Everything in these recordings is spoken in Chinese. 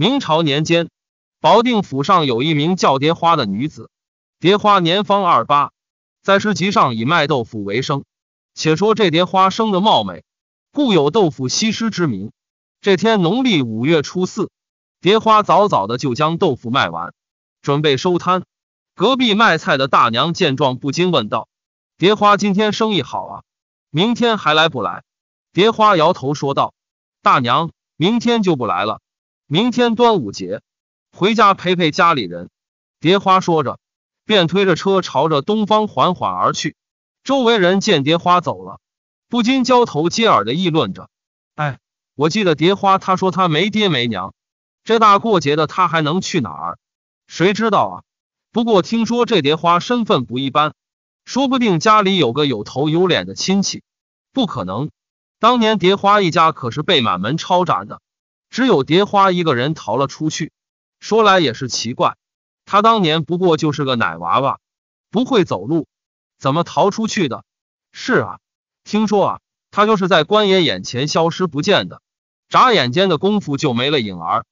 明朝年间，保定府上有一名叫蝶花的女子，蝶花年方二八，在市集上以卖豆腐为生。且说这蝶花生的貌美，故有豆腐西施之名。这天农历五月初四，蝶花早早的就将豆腐卖完，准备收摊。隔壁卖菜的大娘见状不禁问道：“蝶花今天生意好啊，明天还来不来？”蝶花摇头说道：“大娘，明天就不来了。”明天端午节，回家陪陪家里人。蝶花说着，便推着车朝着东方缓缓而去。周围人见蝶花走了，不禁交头接耳的议论着：“哎，我记得蝶花他说他没爹没娘，这大过节的他还能去哪儿？谁知道啊？不过听说这蝶花身份不一般，说不定家里有个有头有脸的亲戚。不可能，当年蝶花一家可是被满门抄斩的。”只有蝶花一个人逃了出去。说来也是奇怪，他当年不过就是个奶娃娃，不会走路，怎么逃出去的？是啊，听说啊，他就是在官爷眼前消失不见的，眨眼间的功夫就没了影儿，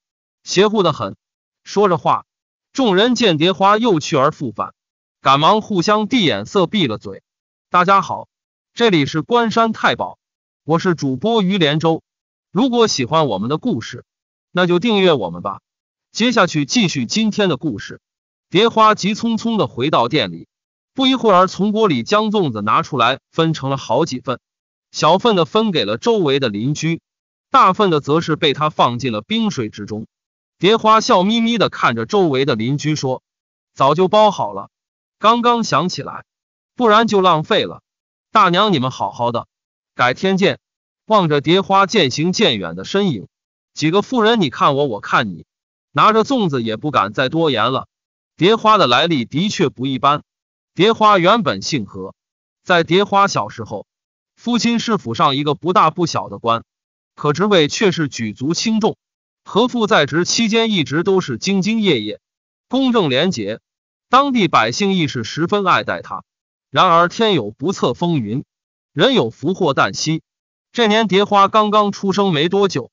邪乎的很。说着话，众人见蝶花又去而复返，赶忙互相递眼色，闭了嘴。大家好，这里是关山太保，我是主播于连州。如果喜欢我们的故事，那就订阅我们吧。接下去继续今天的故事。蝶花急匆匆的回到店里，不一会儿从锅里将粽子拿出来，分成了好几份，小份的分给了周围的邻居，大份的则是被他放进了冰水之中。蝶花笑眯眯的看着周围的邻居说：“早就包好了，刚刚想起来，不然就浪费了。大娘，你们好好的，改天见。”望着蝶花渐行渐远的身影，几个妇人你看我，我看你，拿着粽子也不敢再多言了。蝶花的来历的确不一般。蝶花原本姓何，在蝶花小时候，父亲是府上一个不大不小的官，可职位却是举足轻重。何父在职期间一直都是兢兢业业、公正廉洁，当地百姓亦是十分爱戴他。然而天有不测风云，人有福祸旦夕。这年蝶花刚刚出生没多久，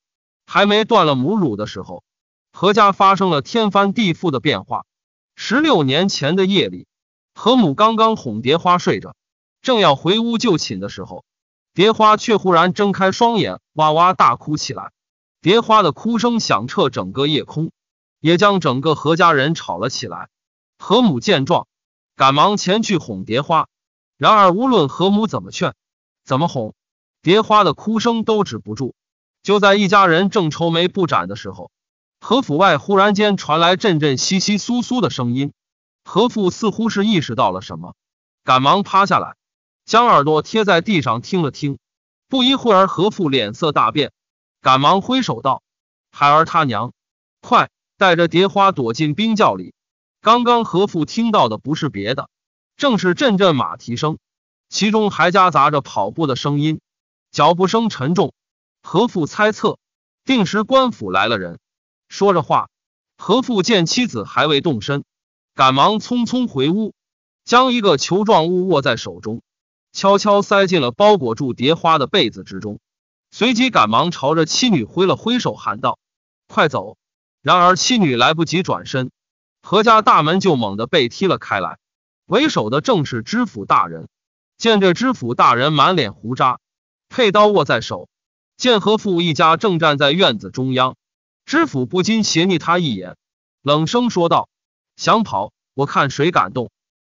还没断了母乳的时候，何家发生了天翻地覆的变化。十六年前的夜里，何母刚刚哄蝶花睡着，正要回屋就寝的时候，蝶花却忽然睁开双眼，哇哇大哭起来。蝶花的哭声响彻整个夜空，也将整个何家人吵了起来。何母见状，赶忙前去哄蝶花，然而无论何母怎么劝，怎么哄。蝶花的哭声都止不住。就在一家人正愁眉不展的时候，何府外忽然间传来阵阵窸窸窣窣的声音。何父似乎是意识到了什么，赶忙趴下来，将耳朵贴在地上听了听。不一会儿，何父脸色大变，赶忙挥手道：“孩儿他娘，快带着蝶花躲进冰窖里！”刚刚何父听到的不是别的，正是阵阵马蹄声，其中还夹杂着跑步的声音。脚步声沉重，何父猜测，定时官府来了人。说着话，何父见妻子还未动身，赶忙匆匆回屋，将一个球状物握在手中，悄悄塞进了包裹住叠花的被子之中。随即赶忙朝着妻女挥了挥手，喊道：“快走！”然而妻女来不及转身，何家大门就猛地被踢了开来。为首的正是知府大人。见这知府大人满脸胡渣。佩刀握在手，见何父一家正站在院子中央，知府不禁斜睨他一眼，冷声说道：“想跑？我看谁敢动！”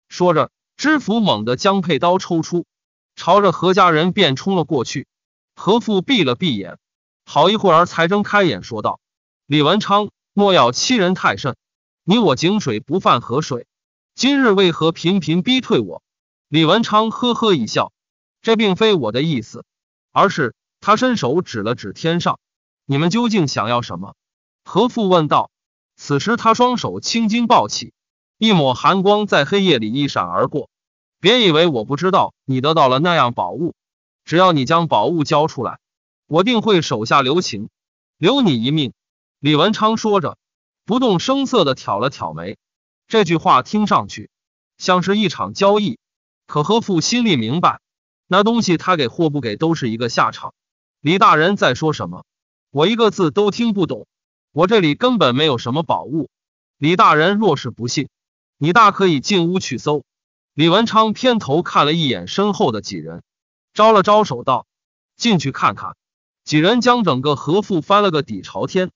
说着，知府猛地将佩刀抽出，朝着何家人便冲了过去。何父闭了闭眼，好一会儿才睁开眼，说道：“李文昌，莫要欺人太甚！你我井水不犯河水，今日为何频频逼退我？”李文昌呵呵一笑：“这并非我的意思。”而是他伸手指了指天上，你们究竟想要什么？何父问道。此时他双手青筋暴起，一抹寒光在黑夜里一闪而过。别以为我不知道你得到了那样宝物，只要你将宝物交出来，我定会手下留情，留你一命。李文昌说着，不动声色的挑了挑眉。这句话听上去像是一场交易，可何父心里明白。那东西他给或不给都是一个下场。李大人在说什么？我一个字都听不懂。我这里根本没有什么宝物。李大人若是不信，你大可以进屋去搜。李文昌偏头看了一眼身后的几人，招了招手道：“进去看看。”几人将整个何府翻了个底朝天，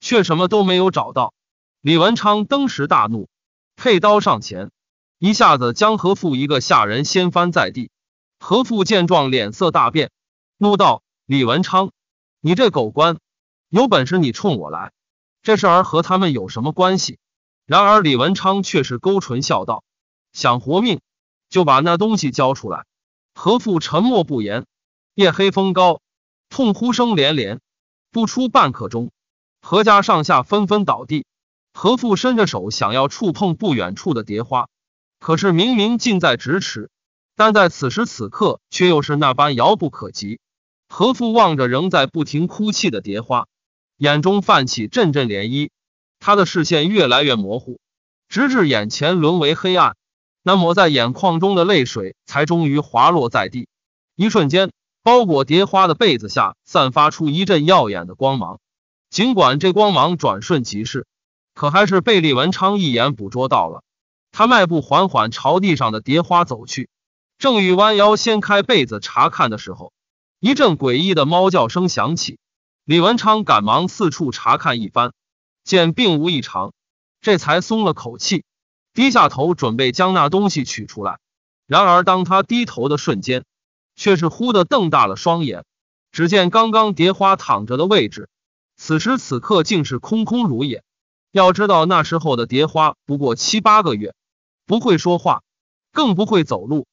却什么都没有找到。李文昌登时大怒，佩刀上前，一下子将何父一个下人掀翻在地。何父见状，脸色大变，怒道：“李文昌，你这狗官，有本事你冲我来！这事儿和他们有什么关系？”然而李文昌却是勾唇笑道：“想活命，就把那东西交出来。”何父沉默不言。夜黑风高，痛呼声连连。不出半刻钟，何家上下纷纷倒地。何父伸着手想要触碰不远处的蝶花，可是明明近在咫尺。但在此时此刻，却又是那般遥不可及。何父望着仍在不停哭泣的蝶花，眼中泛起阵阵涟漪，他的视线越来越模糊，直至眼前沦为黑暗。那抹在眼眶中的泪水才终于滑落在地。一瞬间，包裹蝶花的被子下散发出一阵耀眼的光芒。尽管这光芒转瞬即逝，可还是被李文昌一眼捕捉到了。他迈步缓缓朝地上的蝶花走去。正欲弯腰掀开被子查看的时候，一阵诡异的猫叫声响起。李文昌赶忙四处查看一番，见并无异常，这才松了口气，低下头准备将那东西取出来。然而，当他低头的瞬间，却是忽的瞪大了双眼。只见刚刚蝶花躺着的位置，此时此刻竟是空空如也。要知道，那时候的蝶花不过七八个月，不会说话，更不会走路。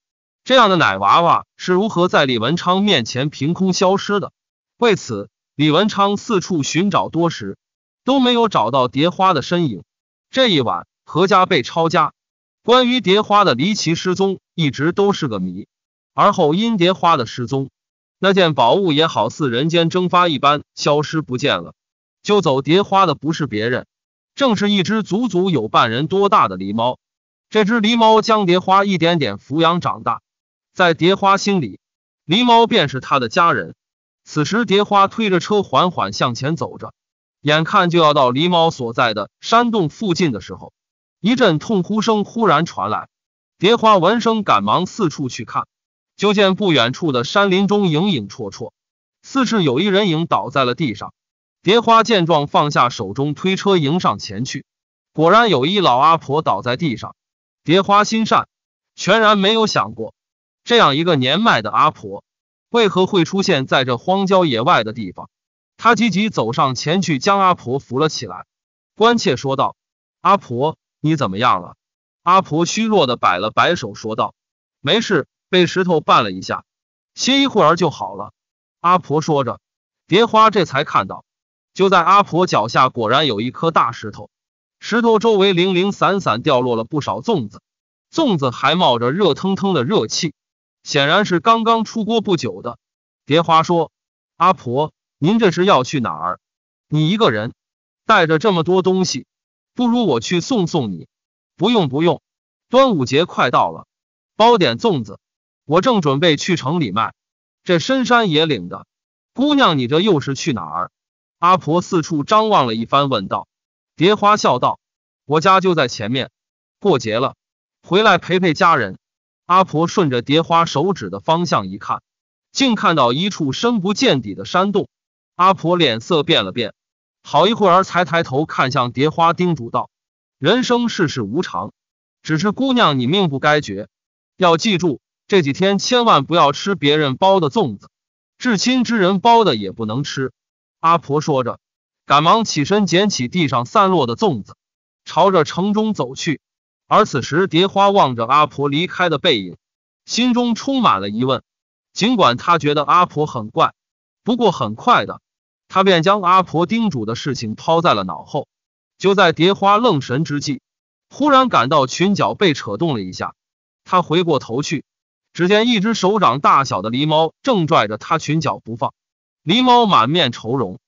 这样的奶娃娃是如何在李文昌面前凭空消失的？为此，李文昌四处寻找多时，都没有找到蝶花的身影。这一晚，何家被抄家，关于蝶花的离奇失踪一直都是个谜。而后，因蝶花的失踪，那件宝物也好似人间蒸发一般消失不见了。救走蝶花的不是别人，正是一只足足有半人多大的狸猫。这只狸猫将蝶花一点点抚养长大。在蝶花心里，狸猫便是他的家人。此时，蝶花推着车缓缓向前走着，眼看就要到狸猫所在的山洞附近的时候，一阵痛呼声忽然传来。蝶花闻声，赶忙四处去看，就见不远处的山林中影影绰绰，似是有一人影倒在了地上。蝶花见状，放下手中推车，迎上前去。果然，有一老阿婆倒在地上。蝶花心善，全然没有想过。这样一个年迈的阿婆，为何会出现在这荒郊野外的地方？他急急走上前去，将阿婆扶了起来，关切说道：“阿婆，你怎么样了？”阿婆虚弱的摆了摆手，说道：“没事，被石头绊了一下，歇一会儿就好了。”阿婆说着，蝶花这才看到，就在阿婆脚下，果然有一颗大石头，石头周围零零散散掉落了不少粽子，粽子还冒着热腾腾的热气。显然是刚刚出锅不久的。蝶花说：“阿婆，您这是要去哪儿？你一个人带着这么多东西，不如我去送送你。”“不用不用，端午节快到了，包点粽子，我正准备去城里卖。”“这深山野岭的，姑娘你这又是去哪儿？”阿婆四处张望了一番，问道。蝶花笑道：“我家就在前面，过节了，回来陪陪家人。”阿婆顺着蝶花手指的方向一看，竟看到一处深不见底的山洞。阿婆脸色变了变，好一会儿才抬头看向蝶花，叮嘱道：“人生世事无常，只是姑娘你命不该绝，要记住这几天千万不要吃别人包的粽子，至亲之人包的也不能吃。”阿婆说着，赶忙起身捡起地上散落的粽子，朝着城中走去。而此时，蝶花望着阿婆离开的背影，心中充满了疑问。尽管他觉得阿婆很怪，不过很快的，他便将阿婆叮嘱的事情抛在了脑后。就在蝶花愣神之际，忽然感到裙角被扯动了一下。他回过头去，只见一只手掌大小的狸猫正拽着他裙角不放。狸猫满面愁容，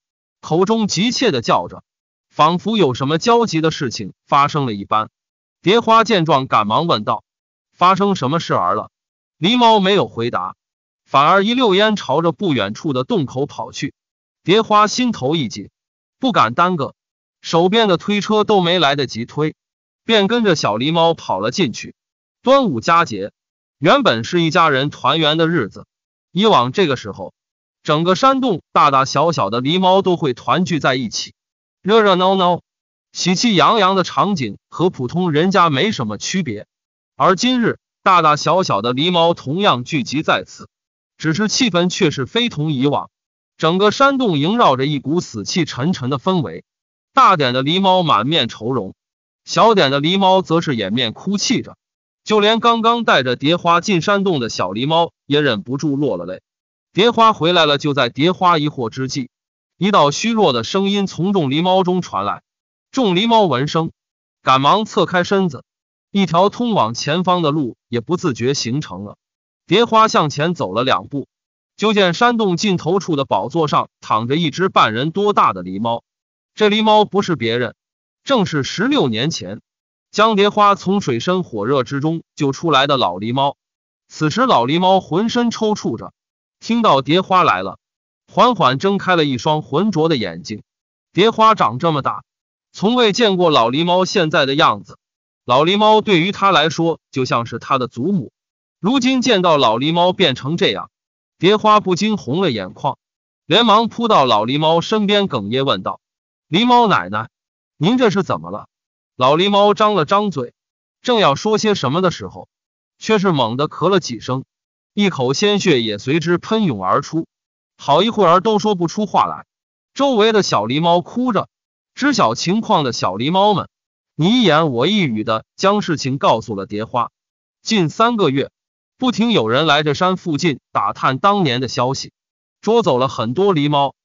口中急切的叫着，仿佛有什么焦急的事情发生了一般。蝶花见状，赶忙问道：“发生什么事儿了？”狸猫没有回答，反而一溜烟朝着不远处的洞口跑去。蝶花心头一紧，不敢耽搁，手边的推车都没来得及推，便跟着小狸猫跑了进去。端午佳节原本是一家人团圆的日子，以往这个时候，整个山洞大大小小的狸猫都会团聚在一起，热热闹闹。喜气洋洋的场景和普通人家没什么区别，而今日大大小小的狸猫同样聚集在此，只是气氛却是非同以往。整个山洞萦绕着一股死气沉沉的氛围，大点的狸猫满面愁容，小点的狸猫则是掩面哭泣着，就连刚刚带着蝶花进山洞的小狸猫也忍不住落了泪。蝶花回来了。就在蝶花疑惑之际，一道虚弱的声音从众狸猫中传来。众狸猫闻声，赶忙侧开身子，一条通往前方的路也不自觉形成了。蝶花向前走了两步，就见山洞尽头处的宝座上躺着一只半人多大的狸猫。这狸猫不是别人，正是十六年前将蝶花从水深火热之中救出来的老狸猫。此时老狸猫浑身抽搐着，听到蝶花来了，缓缓睁开了一双浑浊的眼睛。蝶花长这么大。从未见过老狸猫现在的样子，老狸猫对于他来说就像是他的祖母。如今见到老狸猫变成这样，蝶花不禁红了眼眶，连忙扑到老狸猫身边，哽咽问道：“狸猫奶奶，您这是怎么了？”老狸猫张了张嘴，正要说些什么的时候，却是猛地咳了几声，一口鲜血也随之喷涌而出，好一会儿都说不出话来。周围的小狸猫哭着。知晓情况的小狸猫们，你一言我一语的将事情告诉了蝶花。近三个月，不停有人来这山附近打探当年的消息，捉走了很多狸猫。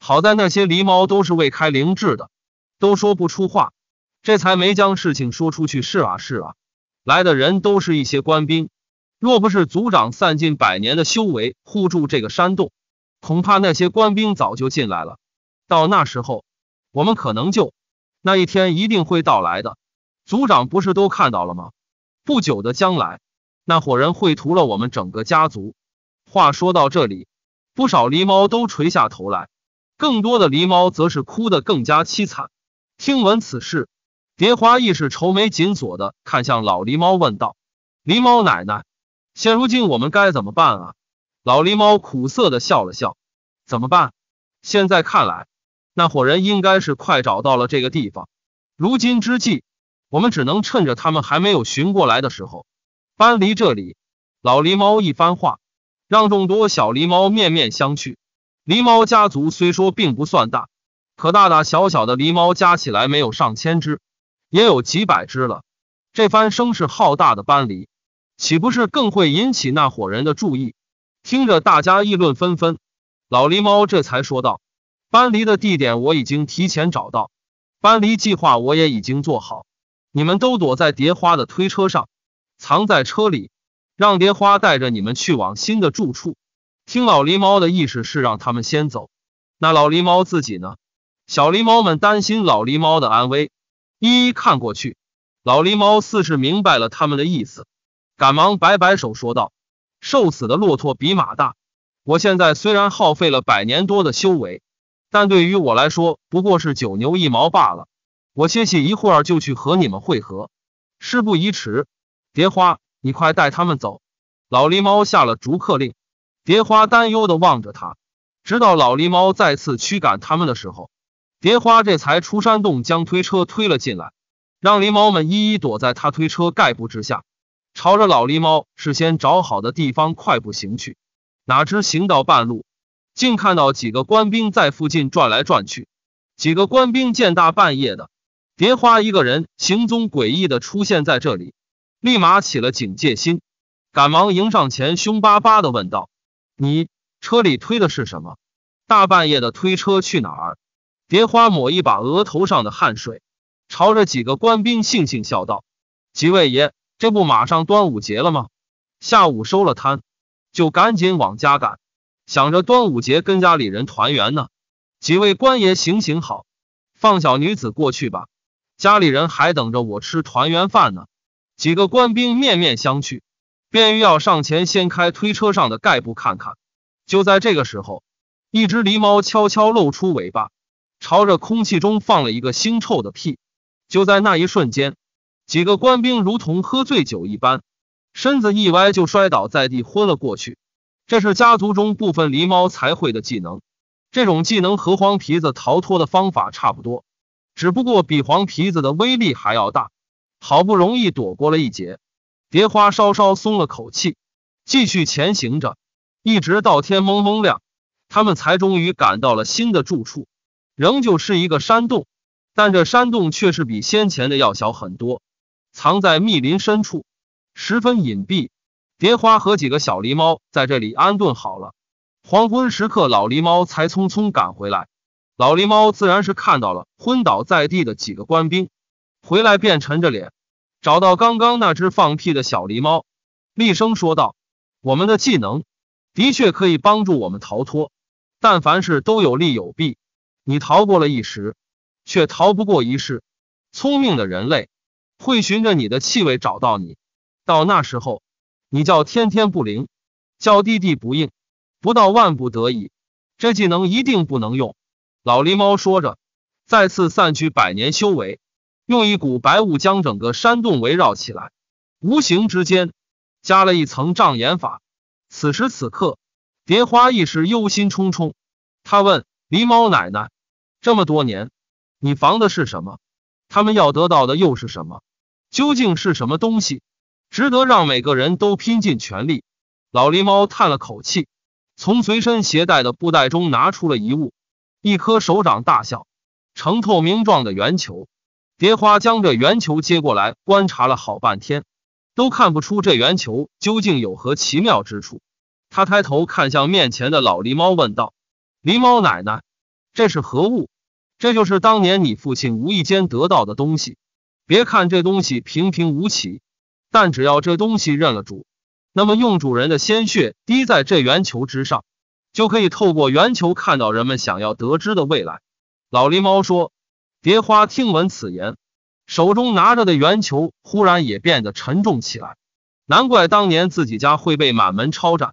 好在那些狸猫都是未开灵智的，都说不出话，这才没将事情说出去。是啊，是啊，来的人都是一些官兵。若不是族长散近百年的修为护住这个山洞，恐怕那些官兵早就进来了。到那时候。我们可能就那一天一定会到来的，族长不是都看到了吗？不久的将来，那伙人会屠了我们整个家族。话说到这里，不少狸猫都垂下头来，更多的狸猫则是哭得更加凄惨。听闻此事，蝶花亦是愁眉紧锁的看向老狸猫，问道：“狸猫奶奶，现如今我们该怎么办啊？”老狸猫苦涩的笑了笑：“怎么办？现在看来。”那伙人应该是快找到了这个地方。如今之际，我们只能趁着他们还没有寻过来的时候，搬离这里。老狸猫一番话，让众多小狸猫面面相觑。狸猫家族虽说并不算大，可大大小小的狸猫加起来没有上千只，也有几百只了。这番声势浩大的搬离，岂不是更会引起那伙人的注意？听着大家议论纷纷，老狸猫这才说道。搬离的地点我已经提前找到，搬离计划我也已经做好。你们都躲在蝶花的推车上，藏在车里，让蝶花带着你们去往新的住处。听老狸猫的意思是让他们先走，那老狸猫自己呢？小狸猫们担心老狸猫的安危，一一看过去，老狸猫似是明白了他们的意思，赶忙摆摆手说道：“瘦死的骆驼比马大，我现在虽然耗费了百年多的修为。”但对于我来说，不过是九牛一毛罢了。我歇息一会儿就去和你们会合。事不宜迟，蝶花，你快带他们走。老狸猫下了逐客令。蝶花担忧的望着他，直到老狸猫再次驱赶他们的时候，蝶花这才出山洞，将推车推了进来，让狸猫们一一躲在他推车盖布之下，朝着老狸猫事先找好的地方快步行去。哪知行到半路。竟看到几个官兵在附近转来转去。几个官兵见大半夜的，蝶花一个人行踪诡异的出现在这里，立马起了警戒心，赶忙迎上前，凶巴巴的问道：“你车里推的是什么？大半夜的推车去哪儿？”蝶花抹一把额头上的汗水，朝着几个官兵悻悻笑道：“几位爷，这不马上端午节了吗？下午收了摊，就赶紧往家赶。”想着端午节跟家里人团圆呢，几位官爷行行好，放小女子过去吧，家里人还等着我吃团圆饭呢。几个官兵面面相觑，便欲要上前掀开推车上的盖布看看。就在这个时候，一只狸猫悄悄露出尾巴，朝着空气中放了一个腥臭的屁。就在那一瞬间，几个官兵如同喝醉酒一般，身子一歪就摔倒在地，昏了过去。这是家族中部分狸猫才会的技能，这种技能和黄皮子逃脱的方法差不多，只不过比黄皮子的威力还要大。好不容易躲过了一劫，蝶花稍稍松了口气，继续前行着，一直到天蒙蒙亮，他们才终于赶到了新的住处，仍旧是一个山洞，但这山洞却是比先前的要小很多，藏在密林深处，十分隐蔽。蝶花和几个小狸猫在这里安顿好了，黄昏时刻，老狸猫才匆匆赶回来。老狸猫自然是看到了昏倒在地的几个官兵，回来便沉着脸，找到刚刚那只放屁的小狸猫，厉声说道：“我们的技能的确可以帮助我们逃脱，但凡事都有利有弊。你逃过了一时，却逃不过一世。聪明的人类会循着你的气味找到你，到那时候。”你叫天天不灵，叫地地不应，不到万不得已，这技能一定不能用。老狸猫说着，再次散去百年修为，用一股白雾将整个山洞围绕起来，无形之间加了一层障眼法。此时此刻，蝶花一时忧心忡忡，他问狸猫奶奶：“这么多年，你防的是什么？他们要得到的又是什么？究竟是什么东西？”值得让每个人都拼尽全力。老狸猫叹了口气，从随身携带的布袋中拿出了遗物，一颗手掌大小、呈透明状的圆球。蝶花将这圆球接过来，观察了好半天，都看不出这圆球究竟有何奇妙之处。他抬头看向面前的老狸猫，问道：“狸猫奶奶，这是何物？”“这就是当年你父亲无意间得到的东西。别看这东西平平无奇。”但只要这东西认了主，那么用主人的鲜血滴在这圆球之上，就可以透过圆球看到人们想要得知的未来。老狸猫说。蝶花听闻此言，手中拿着的圆球忽然也变得沉重起来。难怪当年自己家会被满门抄斩。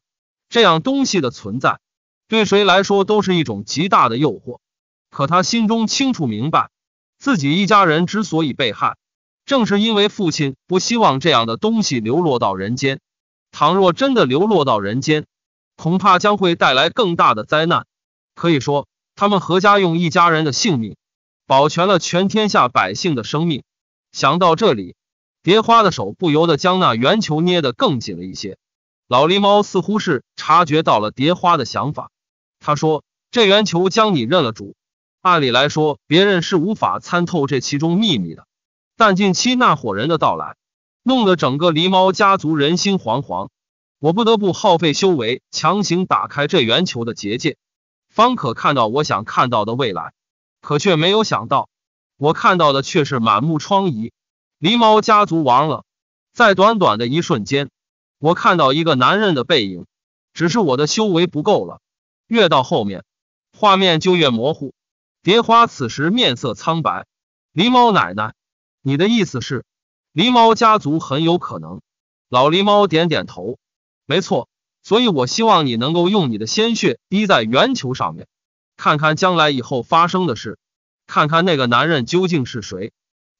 这样东西的存在，对谁来说都是一种极大的诱惑。可他心中清楚明白，自己一家人之所以被害。正是因为父亲不希望这样的东西流落到人间，倘若真的流落到人间，恐怕将会带来更大的灾难。可以说，他们何家用一家人的性命保全了全天下百姓的生命。想到这里，蝶花的手不由得将那圆球捏得更紧了一些。老狸猫似乎是察觉到了蝶花的想法，他说：“这圆球将你认了主，按理来说，别人是无法参透这其中秘密的。”但近期那伙人的到来，弄得整个狸猫家族人心惶惶。我不得不耗费修为，强行打开这圆球的结界，方可看到我想看到的未来。可却没有想到，我看到的却是满目疮痍，狸猫家族亡了。在短短的一瞬间，我看到一个男人的背影。只是我的修为不够了，越到后面，画面就越模糊。蝶花此时面色苍白，狸猫奶奶。你的意思是，狸猫家族很有可能。老狸猫点点头，没错。所以我希望你能够用你的鲜血滴在圆球上面，看看将来以后发生的事，看看那个男人究竟是谁。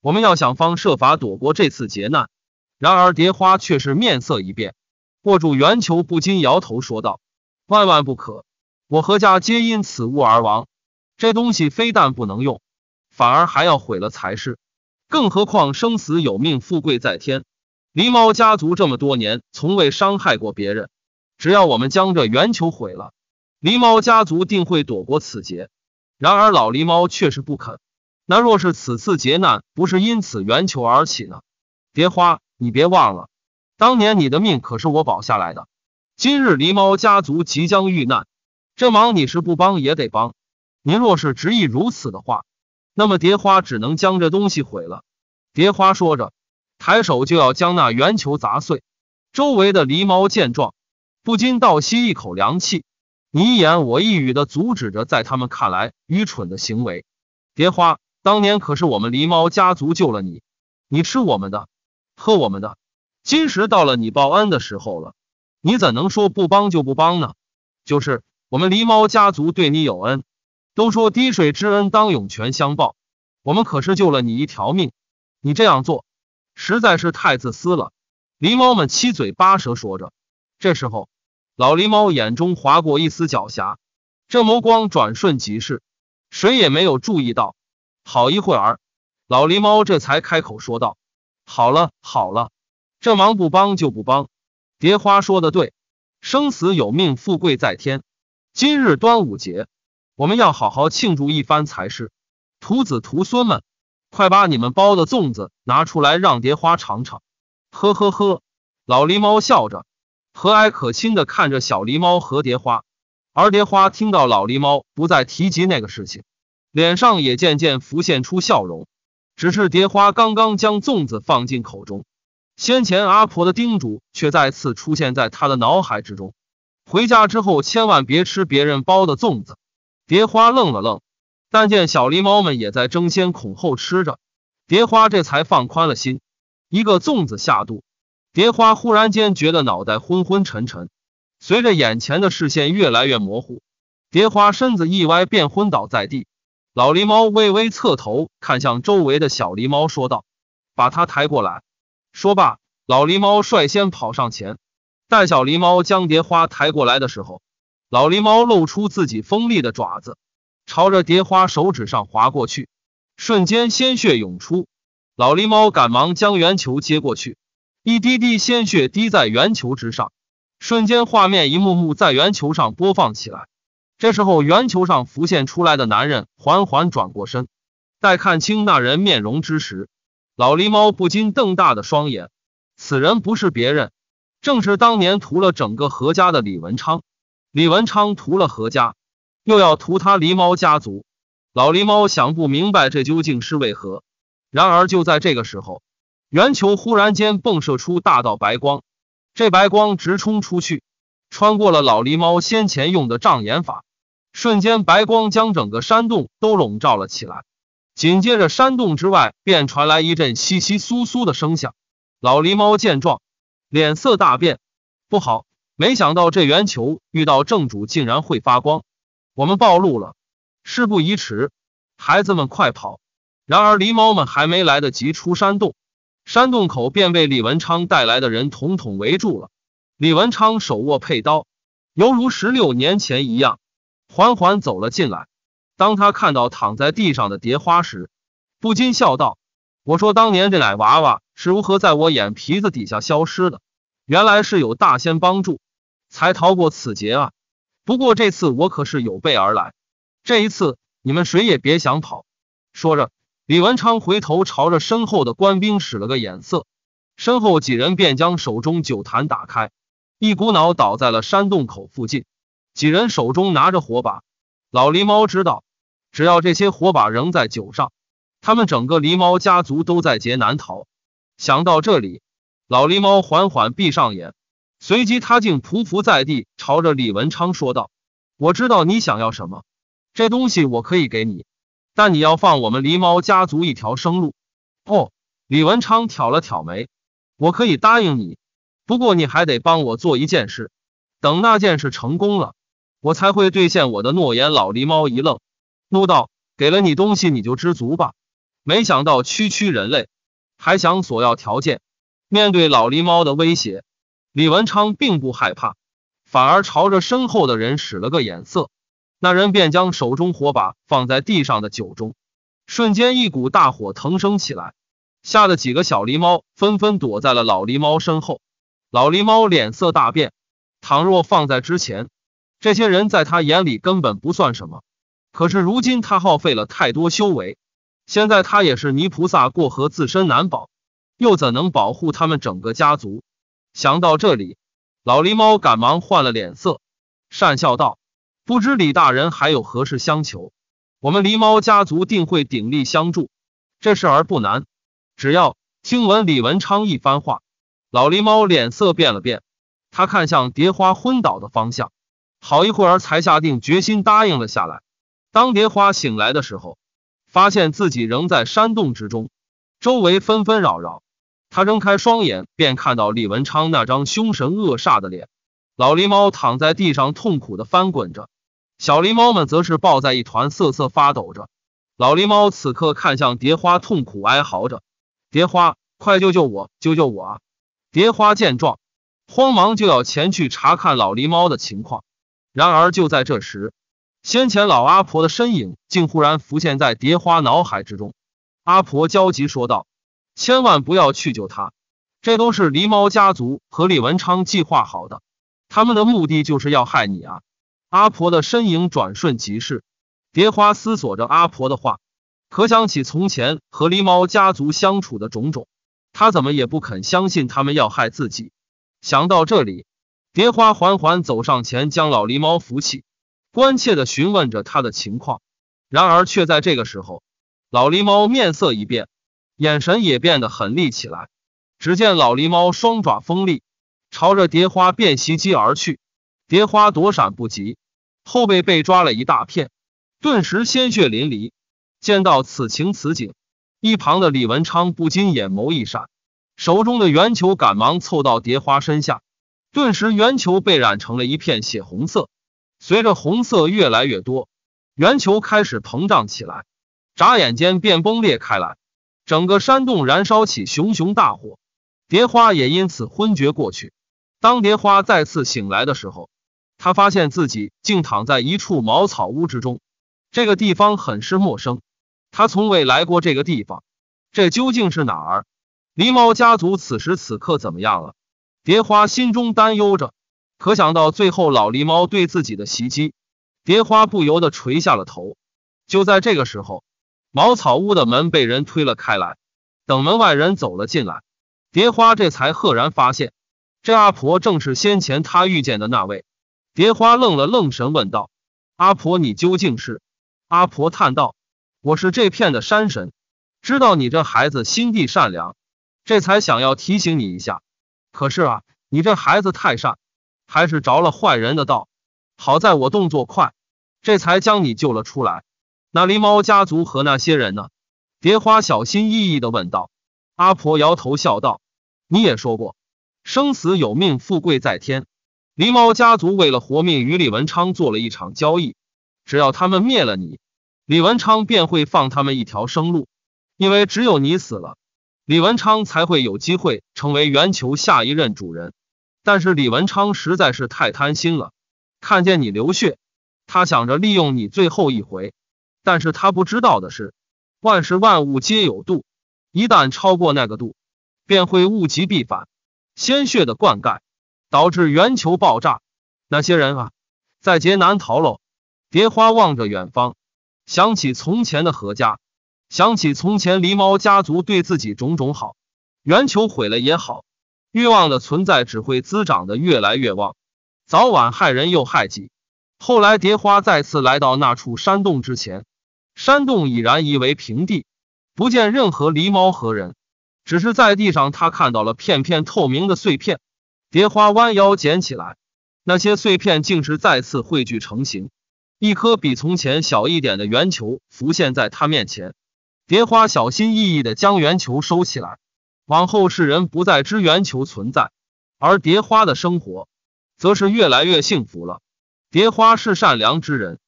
我们要想方设法躲过这次劫难。然而蝶花却是面色一变，握住圆球，不禁摇头说道：“万万不可！我和家皆因此物而亡，这东西非但不能用，反而还要毁了才是。”更何况生死有命，富贵在天。狸猫家族这么多年从未伤害过别人，只要我们将这圆球毁了，狸猫家族定会躲过此劫。然而老狸猫却是不肯。那若是此次劫难不是因此圆球而起呢？蝶花，你别忘了，当年你的命可是我保下来的。今日狸猫家族即将遇难，这忙你是不帮也得帮。您若是执意如此的话，那么蝶花只能将这东西毁了。蝶花说着，抬手就要将那圆球砸碎。周围的狸猫见状，不禁倒吸一口凉气，你一言我一语的阻止着，在他们看来愚蠢的行为。蝶花当年可是我们狸猫家族救了你，你吃我们的，喝我们的，今时到了你报恩的时候了，你怎能说不帮就不帮呢？就是我们狸猫家族对你有恩。都说滴水之恩当涌泉相报，我们可是救了你一条命，你这样做实在是太自私了。狸猫们七嘴八舌说着。这时候，老狸猫眼中划过一丝狡黠，这眸光转瞬即逝，谁也没有注意到。好一会儿，老狸猫这才开口说道：“好了好了，这忙不帮就不帮。蝶花说的对，生死有命，富贵在天。今日端午节。”我们要好好庆祝一番才是，徒子徒孙们，快把你们包的粽子拿出来让蝶花尝尝。呵呵呵，老狸猫笑着，和蔼可亲的看着小狸猫和蝶花。而蝶花听到老狸猫不再提及那个事情，脸上也渐渐浮现出笑容。只是蝶花刚刚将粽子放进口中，先前阿婆的叮嘱却再次出现在他的脑海之中：回家之后千万别吃别人包的粽子。蝶花愣了愣，但见小狸猫们也在争先恐后吃着，蝶花这才放宽了心。一个粽子下肚，蝶花忽然间觉得脑袋昏昏沉沉，随着眼前的视线越来越模糊，蝶花身子一歪便昏倒在地。老狸猫微微侧头看向周围的小狸猫，说道：“把它抬过来。”说罢，老狸猫率先跑上前。待小狸猫将蝶花抬过来的时候。老狸猫露出自己锋利的爪子，朝着蝶花手指上划过去，瞬间鲜血涌出。老狸猫赶忙将圆球接过去，一滴滴鲜血滴在圆球之上，瞬间画面一幕幕在圆球上播放起来。这时候，圆球上浮现出来的男人缓缓转过身，待看清那人面容之时，老狸猫不禁瞪大的双眼。此人不是别人，正是当年屠了整个何家的李文昌。李文昌屠了何家，又要屠他狸猫家族。老狸猫想不明白这究竟是为何。然而就在这个时候，圆球忽然间迸射出大道白光，这白光直冲出去，穿过了老狸猫先前用的障眼法，瞬间白光将整个山洞都笼罩了起来。紧接着山洞之外便传来一阵稀稀疏疏的声响，老狸猫见状，脸色大变，不好！没想到这圆球遇到正主竟然会发光，我们暴露了。事不宜迟，孩子们快跑！然而狸猫们还没来得及出山洞，山洞口便被李文昌带来的人统统围住了。李文昌手握佩刀，犹如十六年前一样，缓缓走了进来。当他看到躺在地上的蝶花时，不禁笑道：“我说当年这俩娃娃是如何在我眼皮子底下消失的？原来是有大仙帮助。”才逃过此劫啊！不过这次我可是有备而来，这一次你们谁也别想跑。说着，李文昌回头朝着身后的官兵使了个眼色，身后几人便将手中酒坛打开，一股脑倒在了山洞口附近。几人手中拿着火把，老狸猫知道，只要这些火把仍在酒上，他们整个狸猫家族都在劫难逃。想到这里，老狸猫缓缓闭上眼。随即，他竟匍匐在地，朝着李文昌说道：“我知道你想要什么，这东西我可以给你，但你要放我们狸猫家族一条生路。”哦，李文昌挑了挑眉：“我可以答应你，不过你还得帮我做一件事。等那件事成功了，我才会兑现我的诺言。”老狸猫一愣，怒道：“给了你东西你就知足吧？没想到区区人类还想索要条件！”面对老狸猫的威胁。李文昌并不害怕，反而朝着身后的人使了个眼色，那人便将手中火把放在地上的酒中，瞬间一股大火腾升起来，吓得几个小狸猫纷纷躲在了老狸猫身后。老狸猫脸色大变，倘若放在之前，这些人在他眼里根本不算什么，可是如今他耗费了太多修为，现在他也是泥菩萨过河，自身难保，又怎能保护他们整个家族？想到这里，老狸猫赶忙换了脸色，讪笑道：“不知李大人还有何事相求？我们狸猫家族定会鼎力相助，这事儿不难。只要听闻李文昌一番话。”老狸猫脸色变了变，他看向蝶花昏倒的方向，好一会儿才下定决心答应了下来。当蝶花醒来的时候，发现自己仍在山洞之中，周围纷纷扰扰。他睁开双眼，便看到李文昌那张凶神恶煞的脸。老狸猫躺在地上，痛苦的翻滚着；小狸猫们则是抱在一团，瑟瑟发抖着。老狸猫此刻看向蝶花，痛苦哀嚎着：“蝶花，快救救我，救救我啊！”蝶花见状，慌忙就要前去查看老狸猫的情况。然而就在这时，先前老阿婆的身影竟忽然浮现在蝶花脑海之中。阿婆焦急说道。千万不要去救他，这都是狸猫家族和李文昌计划好的，他们的目的就是要害你啊！阿婆的身影转瞬即逝，蝶花思索着阿婆的话，可想起从前和狸猫家族相处的种种，她怎么也不肯相信他们要害自己。想到这里，蝶花缓缓走上前，将老狸猫扶起，关切的询问着他的情况。然而，却在这个时候，老狸猫面色一变。眼神也变得狠厉起来。只见老狸猫双爪锋利，朝着蝶花便袭击而去。蝶花躲闪不及，后背被抓了一大片，顿时鲜血淋漓。见到此情此景，一旁的李文昌不禁眼眸一闪，手中的圆球赶忙凑到蝶花身下，顿时圆球被染成了一片血红色。随着红色越来越多，圆球开始膨胀起来，眨眼间便崩裂开来。整个山洞燃烧起熊熊大火，蝶花也因此昏厥过去。当蝶花再次醒来的时候，他发现自己竟躺在一处茅草屋之中。这个地方很是陌生，他从未来过这个地方。这究竟是哪儿？狸猫家族此时此刻怎么样了？蝶花心中担忧着，可想到最后老狸猫对自己的袭击，蝶花不由得垂下了头。就在这个时候。茅草屋的门被人推了开来，等门外人走了进来，蝶花这才赫然发现，这阿婆正是先前他遇见的那位。蝶花愣了愣神，问道：“阿婆，你究竟是？”阿婆叹道：“我是这片的山神，知道你这孩子心地善良，这才想要提醒你一下。可是啊，你这孩子太善，还是着了坏人的道。好在我动作快，这才将你救了出来。”那狸猫家族和那些人呢？蝶花小心翼翼的问道。阿婆摇头笑道：“你也说过，生死有命，富贵在天。狸猫家族为了活命，与李文昌做了一场交易。只要他们灭了你，李文昌便会放他们一条生路。因为只有你死了，李文昌才会有机会成为圆球下一任主人。但是李文昌实在是太贪心了，看见你流血，他想着利用你最后一回。”但是他不知道的是，万事万物皆有度，一旦超过那个度，便会物极必反。鲜血的灌溉导致圆球爆炸，那些人啊，在劫难逃喽！蝶花望着远方，想起从前的何家，想起从前狸猫家族对自己种种好，圆球毁了也好，欲望的存在只会滋长的越来越旺，早晚害人又害己。后来蝶花再次来到那处山洞之前。山洞已然夷为平地，不见任何狸猫和人，只是在地上，他看到了片片透明的碎片。蝶花弯腰捡起来，那些碎片竟是再次汇聚成形，一颗比从前小一点的圆球浮现在他面前。蝶花小心翼翼地将圆球收起来，往后世人不再知圆球存在，而蝶花的生活则是越来越幸福了。蝶花是善良之人。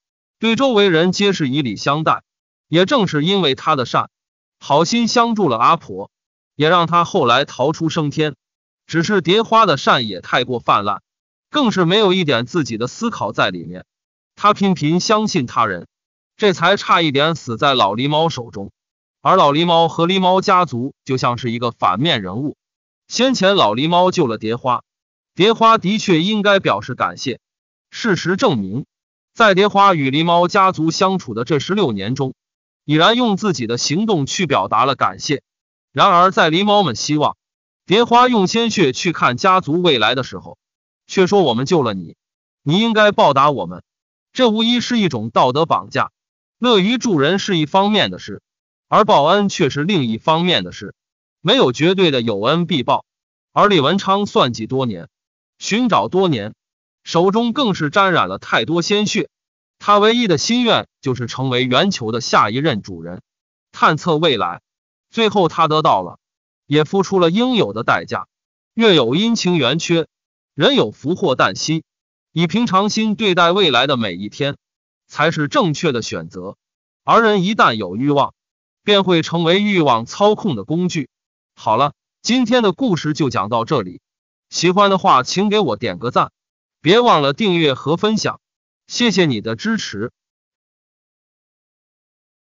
对周围人皆是以礼相待，也正是因为他的善，好心相助了阿婆，也让他后来逃出升天。只是蝶花的善也太过泛滥，更是没有一点自己的思考在里面。他频频相信他人，这才差一点死在老狸猫手中。而老狸猫和狸猫家族就像是一个反面人物。先前老狸猫救了蝶花，蝶花的确应该表示感谢。事实证明。在蝶花与狸猫家族相处的这十六年中，已然用自己的行动去表达了感谢。然而，在狸猫们希望蝶花用鲜血去看家族未来的时候，却说“我们救了你，你应该报答我们”。这无疑是一种道德绑架。乐于助人是一方面的事，而报恩却是另一方面的事。没有绝对的有恩必报。而李文昌算计多年，寻找多年。手中更是沾染了太多鲜血，他唯一的心愿就是成为圆球的下一任主人，探测未来。最后，他得到了，也付出了应有的代价。月有阴晴圆缺，人有福祸旦夕。以平常心对待未来的每一天，才是正确的选择。而人一旦有欲望，便会成为欲望操控的工具。好了，今天的故事就讲到这里。喜欢的话，请给我点个赞。别忘了订阅和分享，谢谢你的支持。